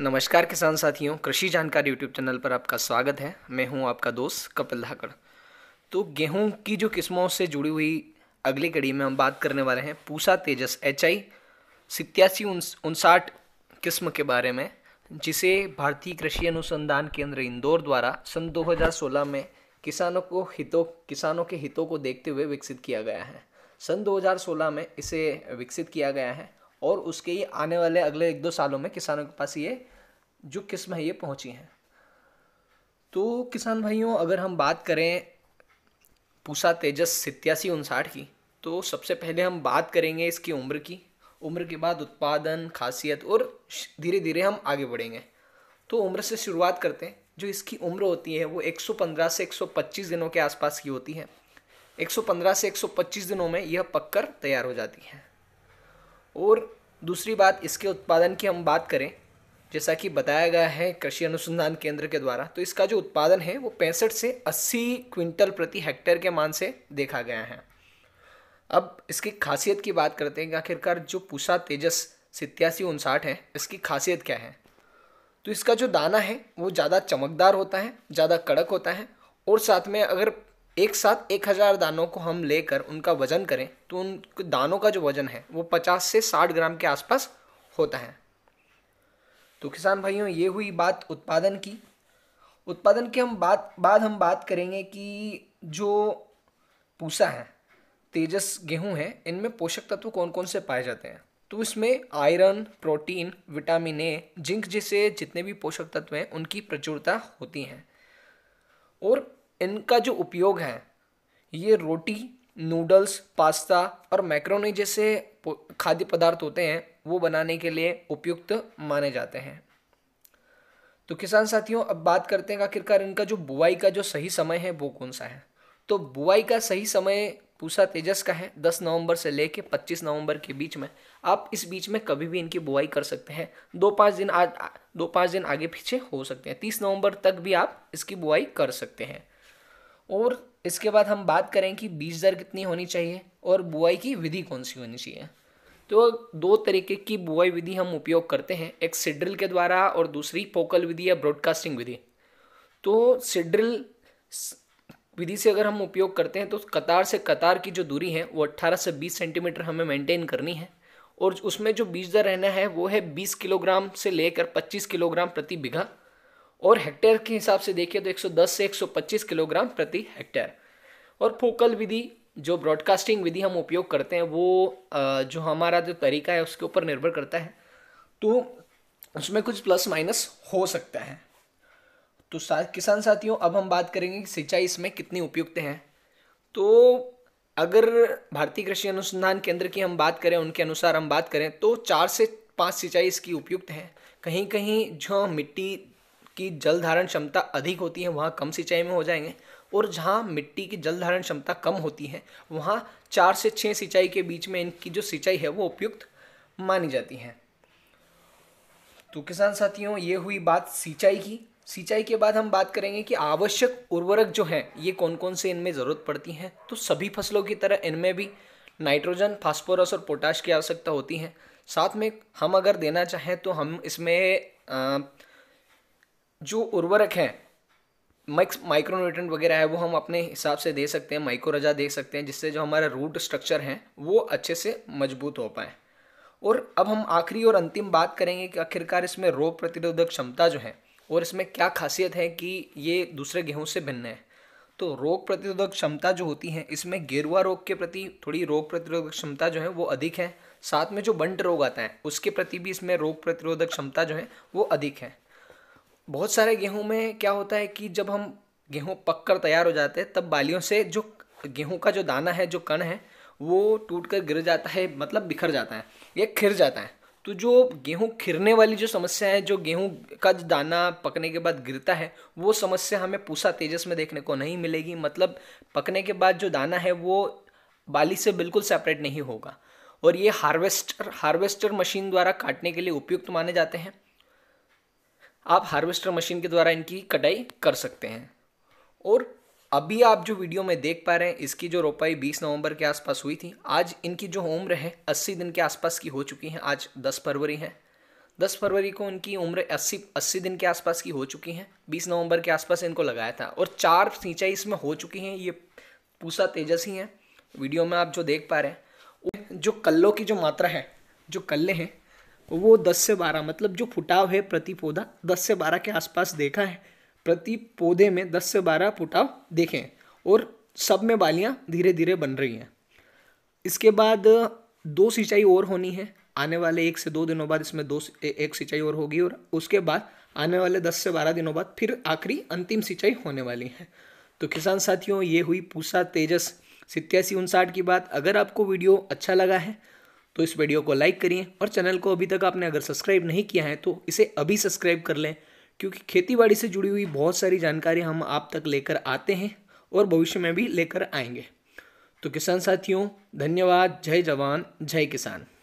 नमस्कार किसान साथियों कृषि जानकारी यूट्यूब चैनल पर आपका स्वागत है मैं हूं आपका दोस्त कपिल धाकड़ तो गेहूं की जो किस्मों से जुड़ी हुई अगली कड़ी में हम बात करने वाले हैं पूसा तेजस एच आई सितयासी उनसाठ किस्म के बारे में जिसे भारतीय कृषि अनुसंधान केंद्र इंदौर द्वारा सन 2016 में किसानों को हितों किसानों के हितों को देखते हुए विकसित किया गया है सन 2016 में इसे विकसित किया गया है और उसके ही आने वाले अगले एक दो सालों में किसानों के पास ये जो किस्म है ये पहुँची हैं तो किसान भाइयों अगर हम बात करें पूसा तेजस सितयासी उनसाठ की तो सबसे पहले हम बात करेंगे इसकी उम्र की उम्र के बाद उत्पादन खासियत और धीरे धीरे हम आगे बढ़ेंगे तो उम्र से शुरुआत करते हैं जो इसकी उम्र होती है वो 115 से 125 दिनों के आसपास की होती है 115 से 125 दिनों में यह पककर तैयार हो जाती है और दूसरी बात इसके उत्पादन की हम बात करें जैसा कि बताया गया है कृषि अनुसंधान केंद्र के द्वारा तो इसका जो उत्पादन है वो पैंसठ से अस्सी क्विंटल प्रति हेक्टेयर के मान से देखा गया है अब इसकी खासियत की बात करते हैं कि आखिरकार जो पूसा तेजस सितयासी उनसाठ है इसकी खासियत क्या है तो इसका जो दाना है वो ज़्यादा चमकदार होता है ज़्यादा कड़क होता है और साथ में अगर एक साथ एक हज़ार दानों को हम लेकर उनका वज़न करें तो उन दानों का जो वज़न है वो पचास से साठ ग्राम के आसपास होता है तो किसान भाइयों ये हुई बात उत्पादन की उत्पादन की हम बात बाद हम बात करेंगे कि जो पूसा है तेजस गेहूं है इनमें पोषक तत्व कौन कौन से पाए जाते हैं तो इसमें iron protein vitamin A zinc जैसे जितने भी पोषक तत्व हैं उनकी प्रचुरता होती हैं और इनका जो उपयोग है ये रोटी नूडल्स पास्ता और मैक्रोनी जैसे खाद्य पदार्थ होते हैं वो बनाने के लिए उपयुक्त माने जाते हैं तो किसान साथियों अब बात करते हैं आखिरकार इनका जो बुआई का जो सही समय है वो कौन सा है तो बुआई का सही समय पूसा तेजस का है 10 नवंबर से लेके 25 नवंबर के बीच में आप इस बीच में कभी भी इनकी बुआई कर सकते हैं दो पाँच दिन आज दो पाँच दिन आगे पीछे हो सकते हैं 30 नवंबर तक भी आप इसकी बुआई कर सकते हैं और इसके बाद हम बात करें कि बीज दर कितनी होनी चाहिए और बुआई की विधि कौन सी होनी चाहिए तो दो तरीके की बुआई विधि हम उपयोग करते हैं एक सिड्रिल के द्वारा और दूसरी फोकल विधि या ब्रॉडकास्टिंग विधि तो सिड्रिल विधि से अगर हम उपयोग करते हैं तो कतार से कतार की जो दूरी है वो 18 से 20 सेंटीमीटर हमें मेंटेन करनी है और उसमें जो बीज दर रहना है वो है 20 किलोग्राम से लेकर 25 किलोग्राम प्रति बीघा और हेक्टेयर के हिसाब से देखिए तो 110 से 125 किलोग्राम प्रति हेक्टेयर और फोकल विधि जो ब्रॉडकास्टिंग विधि हम उपयोग करते हैं वो जो हमारा जो तरीका है उसके ऊपर निर्भर करता है तो उसमें कुछ प्लस माइनस हो सकता है तो सा, किसान साथियों अब हम बात करेंगे कि सिंचाई इसमें कितनी उपयुक्त हैं तो अगर भारतीय कृषि अनुसंधान केंद्र की हम बात करें उनके अनुसार हम बात करें तो चार से पाँच सिंचाई इसकी उपयुक्त है कहीं कहीं जो मिट्टी की जल धारण क्षमता अधिक होती है वहाँ कम सिंचाई में हो जाएंगे और जहाँ मिट्टी की जल धारण क्षमता कम होती है वहाँ चार से छः सिंचाई के बीच में इनकी जो सिंचाई है वो उपयुक्त मानी जाती है तो किसान साथियों ये हुई बात सिंचाई की सिंचाई के बाद हम बात करेंगे कि आवश्यक उर्वरक जो हैं ये कौन कौन से इनमें ज़रूरत पड़ती है तो सभी फसलों की तरह इनमें भी नाइट्रोजन फास्फोरस और पोटाश की आवश्यकता होती है साथ में हम अगर देना चाहें तो हम इसमें जो उर्वरक हैं मैक्स माइक्रोन्यूट्रेंट वगैरह है वो हम अपने हिसाब से दे सकते हैं माइक्रोरजा दे सकते हैं जिससे जो हमारा रूट स्ट्रक्चर है वो अच्छे से मजबूत हो पाए और अब हम आखिरी और अंतिम बात करेंगे कि आखिरकार इसमें रोग प्रतिरोधक क्षमता जो है और इसमें क्या खासियत है कि ये दूसरे गेहूं से भिन्न है तो रोग प्रतिरोधक क्षमता जो होती है इसमें गेरुआ रोग के प्रति थोड़ी रोग प्रतिरोधक क्षमता जो है वो अधिक है साथ में जो बंट रोग आता है उसके प्रति भी इसमें रोग प्रतिरोधक क्षमता जो है वो अधिक है बहुत सारे गेहूँ में क्या होता है कि जब हम गेहूँ पक कर तैयार हो जाते हैं तब बालियों से जो गेहूँ का जो दाना है जो कण है वो टूट कर गिर जाता है मतलब बिखर जाता है या खिर जाता है तो जो गेहूँ खिरने वाली जो समस्या है जो गेहूँ का दाना पकने के बाद गिरता है वो समस्या हमें पूसा तेजस में देखने को नहीं मिलेगी मतलब पकने के बाद जो दाना है वो बाली से बिल्कुल सेपरेट नहीं होगा और ये हार्वेस्टर हार्वेस्टर मशीन द्वारा काटने के लिए उपयुक्त माने जाते हैं आप हार्वेस्टर मशीन के द्वारा इनकी कटाई कर सकते हैं और अभी आप जो वीडियो में देख पा रहे हैं इसकी जो रोपाई 20 नवंबर के आसपास हुई थी आज इनकी जो उम्र है 80 दिन के आसपास की हो चुकी है आज 10 फरवरी है 10 फरवरी को इनकी उम्र 80 80 दिन के आसपास की हो चुकी है 20 नवंबर के आसपास इनको लगाया था और चार सिंचाई इसमें हो चुकी हैं ये पूसा ही हैं वीडियो में आप जो देख पा रहे हैं जो कल्लों की जो मात्रा है जो कल्ले हैं वो दस से बारह मतलब जो फुटाव है प्रति पौधा दस से बारह के आसपास देखा है प्रति पौधे में दस से बारह फुटाव देखें और सब में बालियाँ धीरे धीरे बन रही हैं इसके बाद दो सिंचाई और होनी है आने वाले एक से दो दिनों बाद इसमें दो एक सिंचाई और होगी और उसके बाद आने वाले दस से बारह दिनों बाद फिर आखिरी अंतिम सिंचाई होने वाली है तो किसान साथियों ये हुई पूसा तेजस सितयासी उनसाठ की बात अगर आपको वीडियो अच्छा लगा है तो इस वीडियो को लाइक करिए और चैनल को अभी तक आपने अगर सब्सक्राइब नहीं किया है तो इसे अभी सब्सक्राइब कर लें क्योंकि खेतीबाड़ी से जुड़ी हुई बहुत सारी जानकारी हम आप तक लेकर आते हैं और भविष्य में भी लेकर आएंगे तो किसान साथियों धन्यवाद जय जवान जय किसान